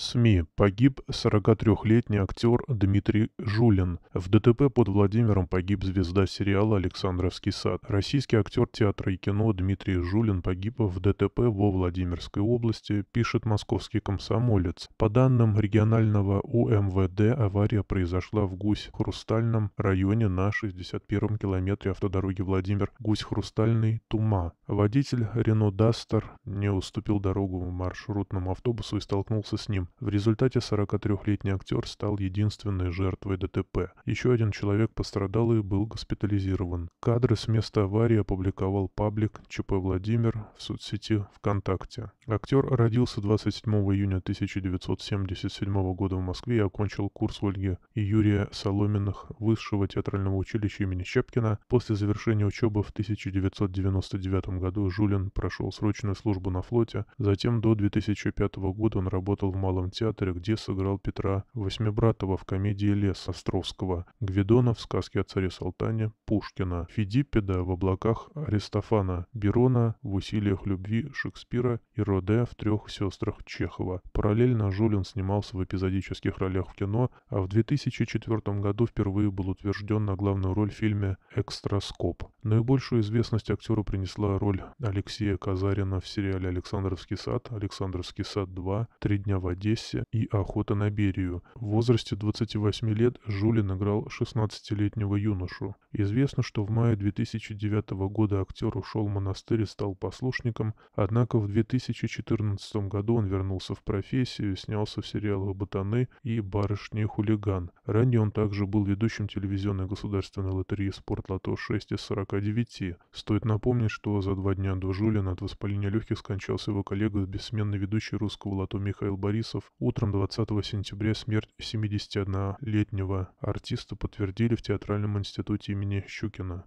СМИ. Погиб 43-летний актер Дмитрий Жулин. В ДТП под Владимиром погиб звезда сериала «Александровский сад». Российский актер театра и кино Дмитрий Жулин погиб в ДТП во Владимирской области, пишет московский комсомолец. По данным регионального УМВД, авария произошла в Гусь-Хрустальном районе на 61-м километре автодороги Владимир Гусь-Хрустальный Тума. Водитель Рено Дастер не уступил дорогу маршрутному автобусу и столкнулся с ним. В результате 43-летний актер стал единственной жертвой ДТП. Еще один человек пострадал и был госпитализирован. Кадры с места аварии опубликовал паблик ЧП Владимир в соцсети ВКонтакте. Актер родился 27 июня 1977 года в Москве и окончил курс Ольги и Юрия Соломиных Высшего театрального училища имени Щепкина. После завершения учебы в 1999 году Жулин прошел срочную службу на флоте. Затем до 2005 года он работал в Малом Малом театре, где сыграл Петра Восьмибратова в комедии «Лес» Островского, Гвидона в сказке о царе Салтане, Пушкина, Фидиппеда в «Облаках» Аристофана, Берона в «Усилиях любви» Шекспира и Роде в «Трех сестрах» Чехова. Параллельно Жулин снимался в эпизодических ролях в кино, а в 2004 году впервые был утвержден на главную роль в фильме «Экстраскоп». Наибольшую известность актеру принесла роль Алексея Казарина в сериале «Александровский сад», «Александровский сад 2», «Три дня в Одессе и «Охота на Берию». В возрасте 28 лет Жулин играл 16-летнего юношу. Известно, что в мае 2009 года актер ушел в монастырь и стал послушником, однако в 2014 году он вернулся в профессию и снялся в сериалах «Ботаны» и «Барышня-хулиган», Ранее он также был ведущим телевизионной государственной лотереи «Спорт Лото 6» из 49. Стоит напомнить, что за два дня до Жулина от воспаления легких скончался его коллега, бессменный ведущий русского лото Михаил Борисов. Утром 20 сентября смерть 71-летнего артиста подтвердили в Театральном институте имени Щукина.